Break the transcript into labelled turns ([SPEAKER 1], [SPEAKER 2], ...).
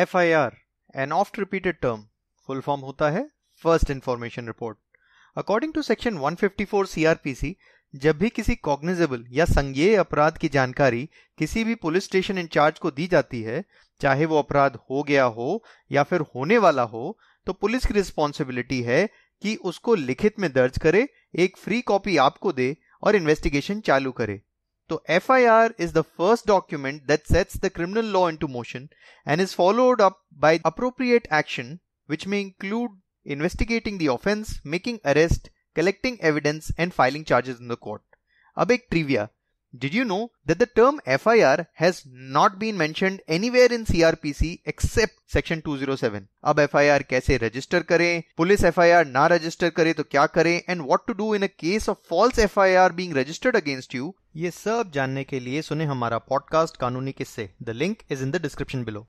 [SPEAKER 1] F I R an oft repeated term full form होता है first information report according to section 154 CrPC जब भी किसी cognizable या संज्ञेय अपराध की जानकारी किसी भी पुलिस स्टेशन इंचार्ज को दी जाती है चाहे वो अपराध हो गया हो या फिर होने वाला हो तो पुलिस की रिस्पॉन्सिबिलिटी है कि उसको लिखित में दर्ज करे एक फ्री कॉपी आपको दे और इन्वेस्टिगेशन चालू करे So FIR is the first document that sets the criminal law into motion and is followed up by appropriate action which may include investigating the offense, making arrest, collecting evidence and filing charges in the court. A big trivia. Did you know that the term FIR has not been mentioned anywhere in CRPC except section 207 अब FIR कैसे register करें police FIR ना register करे तो क्या करें and what to do in a case of false FIR being registered against you ये सब जानने के लिए सुने हमारा podcast Kanooni Kisse the link is in the description below